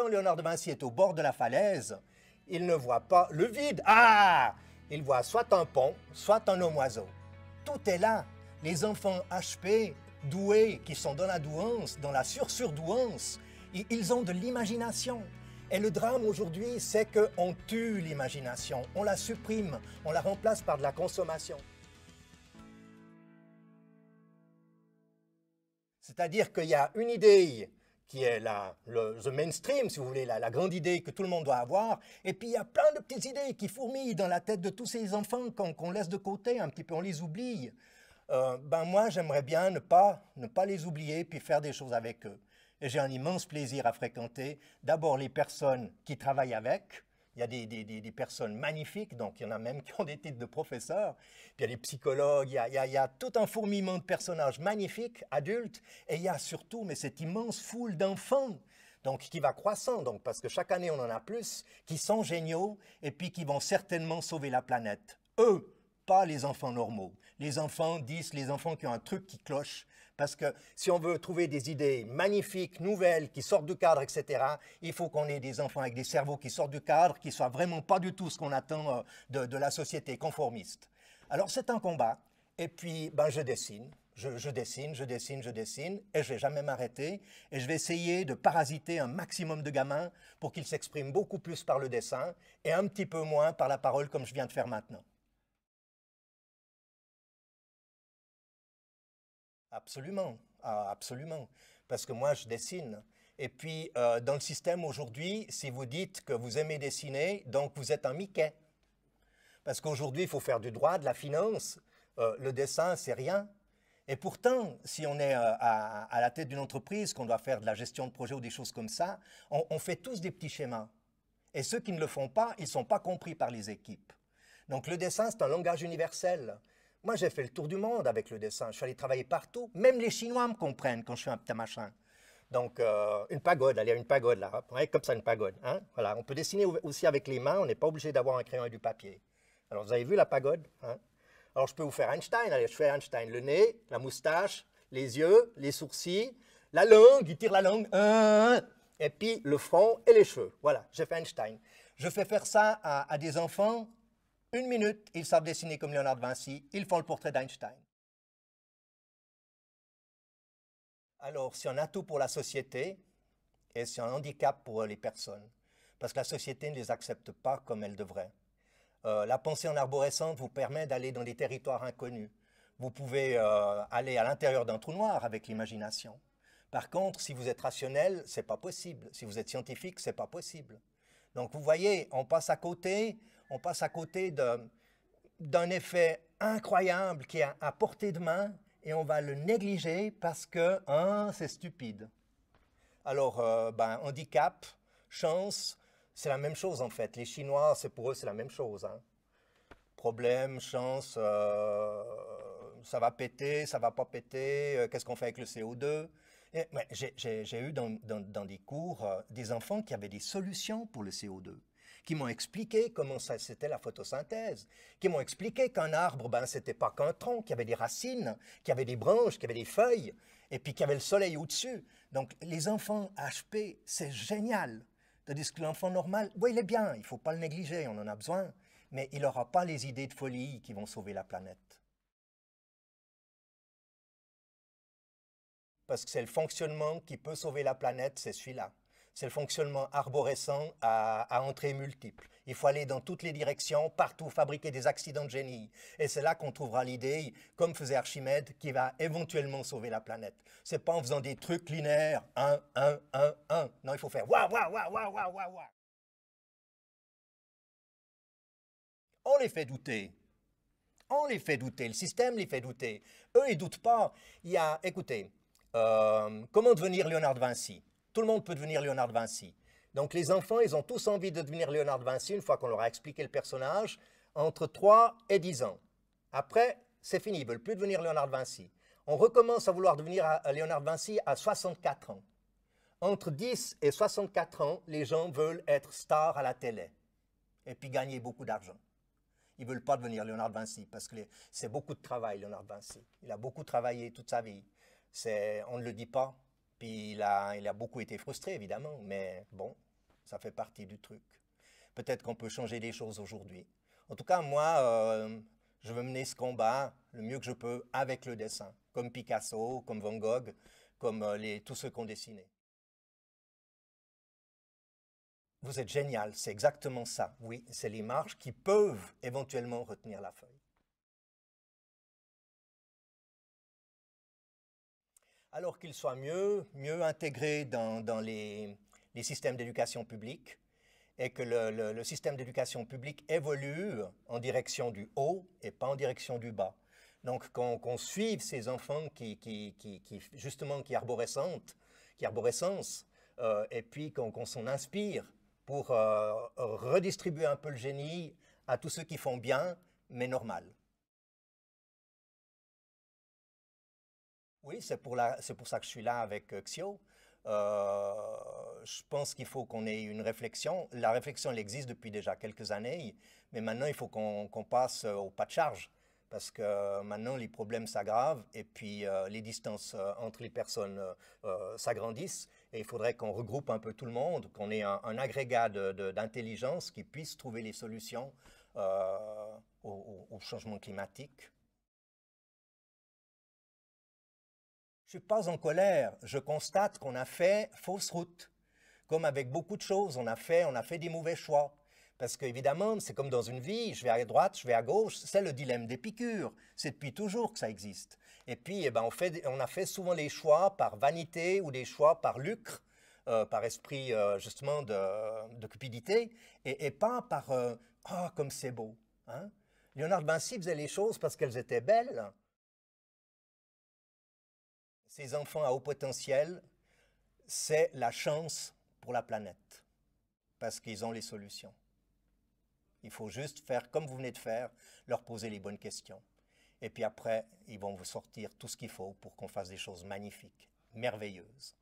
quand Léonard de Vinci est au bord de la falaise, il ne voit pas le vide. Ah Il voit soit un pont, soit un oiseau. Tout est là. Les enfants HP, doués, qui sont dans la douance, dans la sursurdouance, ils ont de l'imagination. Et le drame aujourd'hui, c'est qu'on tue l'imagination, on la supprime, on la remplace par de la consommation. C'est-à-dire qu'il y a une idée qui est la, le mainstream, si vous voulez, la, grande idée que tout le monde doit avoir. Et puis il y a plein de petites idées qui fourmillent dans la tête de tous ces enfants qu'on laisse de côté un petit peu, on les oublie. Euh, ben moi, j'aimerais bien ne pas, ne pas les oublier, puis faire des choses avec eux. Et j'ai un immense plaisir à fréquenter d'abord les personnes qui travaillent avec, il y a des, personnes magnifiques, donc il y en a même qui ont des titres de professeurs. Puis il y a des psychologues, il y a, tout un fourmillement de personnages magnifiques, adultes, et il y a surtout mais cette immense foule d'enfants, donc qui va croissant, donc parce que chaque année on en a plus, qui sont géniaux et puis qui vont certainement sauver la planète. Eux, pas les enfants normaux. Les enfants disent, les enfants qui ont un truc qui cloche, parce que si on veut trouver des idées magnifiques, nouvelles, qui sortent du cadre, etc., il faut qu'on ait des enfants avec des cerveaux qui sortent du cadre, qui ne soient vraiment pas du tout ce qu'on attend euh, de, la société conformiste. Alors c'est un combat. Et puis, ben, je dessine. Je, dessine, je dessine, je dessine, et je vais jamais m'arrêter. Et je vais essayer de parasiter un maximum de gamins pour qu'ils s'expriment beaucoup plus par le dessin et un petit peu moins par la parole comme je viens de faire maintenant. Absolument, ah, absolument. Parce que moi, je dessine. Et puis, euh, dans le système aujourd'hui, si vous dites que vous aimez dessiner, donc vous êtes un Mickey. Parce qu'aujourd'hui, il faut faire du droit, de la finance. Euh, le dessin, c'est rien. Et pourtant, si on est euh, à, la tête d'une entreprise, qu'on doit faire de la gestion de projet ou des choses comme ça, on, on fait tous des petits schémas. Et ceux qui ne le font pas, ils ne sont pas compris par les équipes. Donc le dessin, c'est un langage universel. Moi, j'ai fait le tour du monde avec le dessin. Je suis allé travailler partout. Même les Chinois me comprennent quand je fais un petit machin. Donc, euh, une pagode, allez, une pagode là, comme ça, une pagode. Hein. Voilà, on peut dessiner aussi avec les mains, on n'est pas obligé d'avoir un crayon et du papier. Alors, vous avez vu la pagode hein? Alors, je peux vous faire Einstein, allez, je fais Einstein. Le nez, la moustache, les yeux, les sourcils, la langue, il tire la langue, et puis le front et les cheveux. Voilà, j'ai fait Einstein. Je fais faire ça à des enfants une minute, ils savent dessiner comme Léonard Vinci, ils font le portrait d'Einstein. Alors, c'est un atout pour la société et c'est un handicap pour les personnes, parce que la société ne les accepte pas comme elle devrait. Euh, la pensée en arborescente vous permet d'aller dans des territoires inconnus. Vous pouvez euh, aller à l'intérieur d'un trou noir avec l'imagination. Par contre, si vous êtes rationnel, c'est pas possible. Si vous êtes scientifique, c'est pas possible. Donc vous voyez, on passe à côté on passe à côté d'un effet incroyable qui est à, portée de main et on va le négliger parce que, hein, c'est stupide. Alors, euh, ben, handicap, chance, c'est la même chose en fait. Les Chinois, c'est pour eux, c'est la même chose. Hein. Problème, chance, euh, ça va péter, ça va pas péter, euh, qu'est-ce qu'on fait avec le CO2 J'ai eu dans, des cours des enfants qui avaient des solutions pour le CO2 qui m'ont expliqué comment c'était la photosynthèse, qui m'ont expliqué qu'un arbre, ben, c'était pas qu'un tronc, qu'il y avait des racines, qu'il y avait des branches, qu'il y avait des feuilles, et puis qu'il y avait le soleil au-dessus. Donc, les enfants HP, c'est génial. Tandis que l'enfant normal, oui, il est bien, il ne faut pas le négliger, on en a besoin, mais il n'aura pas les idées de folie qui vont sauver la planète. Parce que c'est le fonctionnement qui peut sauver la planète, c'est celui-là c'est le fonctionnement arborescent à, entrées multiples. Il faut aller dans toutes les directions, partout, fabriquer des accidents de génie. Et c'est là qu'on trouvera l'idée, comme faisait Archimède, qui va éventuellement sauver la planète. C'est pas en faisant des trucs linéaires, un, un, un, un. Non, il faut faire waouh, waouh, waouh, waouh, waouh, waouh. On les fait douter. On les fait douter. Le système les fait douter. Eux, ils doutent pas. Il y a, écoutez, euh, comment devenir Léonard Vinci tout le monde peut devenir Léonard Vinci. Donc les enfants, ils ont tous envie de devenir Léonard Vinci une fois qu'on leur a expliqué le personnage, entre 3 et 10 ans. Après, c'est fini, ils ne veulent plus devenir Léonard Vinci. On recommence à vouloir devenir euh, Léonard Vinci à 64 ans. Entre 10 et 64 ans, les gens veulent être stars à la télé et puis gagner beaucoup d'argent. Ils ne veulent pas devenir Léonard Vinci parce que c'est beaucoup de travail, Léonard Vinci. Il a beaucoup travaillé toute sa vie. On ne le dit pas, puis il a, beaucoup été frustré, évidemment, mais bon, ça fait partie du truc. Peut-être qu'on peut changer les choses aujourd'hui. En tout cas, moi, euh, je veux mener ce combat le mieux que je peux avec le dessin, comme Picasso, comme Van Gogh, comme euh, les, tous ceux qu'on dessinait. Vous êtes génial, c'est exactement ça. Oui, c'est les marges qui peuvent éventuellement retenir la feuille. alors qu'ils soient mieux, mieux intégrés dans, les, systèmes d'éducation publique et que le, système d'éducation publique évolue en direction du haut et pas en direction du bas. Donc qu'on, suive ces enfants qui, justement, qui arborescentent, qui arborescence, euh, et puis qu'on, s'en inspire pour euh, redistribuer un peu le génie à tous ceux qui font bien, mais normal. Oui, c'est pour, ça que je suis là avec euh, Xio. Euh, je pense qu'il faut qu'on ait une réflexion. La réflexion, elle existe depuis déjà quelques années, mais maintenant, il faut qu'on passe euh, au pas de charge, parce que maintenant, les problèmes s'aggravent et puis les distances entre les personnes s'agrandissent, et il faudrait qu'on regroupe un peu tout le monde, qu'on ait un, agrégat d'intelligence qui puisse trouver les solutions au, changement climatique, Je ne suis pas en colère, je constate qu'on a fait fausse route. Comme avec beaucoup de choses, on a fait, on a fait des mauvais choix. Parce qu'évidemment, c'est comme dans une vie, je vais à droite, je vais à gauche, c'est le dilemme d'Épicure. C'est depuis toujours que ça existe. Et puis, eh ben, on, a fait souvent les choix par vanité ou des choix par lucre, euh, par esprit euh, justement de, cupidité, et, pas par euh, Ah, comme c'est beau hein? Léonard de Vinci faisait les choses parce qu'elles étaient belles, les enfants à haut potentiel, c'est la chance pour la planète, parce qu'ils ont les solutions. Il faut juste faire comme vous venez de faire, leur poser les bonnes questions. Et puis après, ils vont vous sortir tout ce qu'il faut pour qu'on fasse des choses magnifiques, merveilleuses.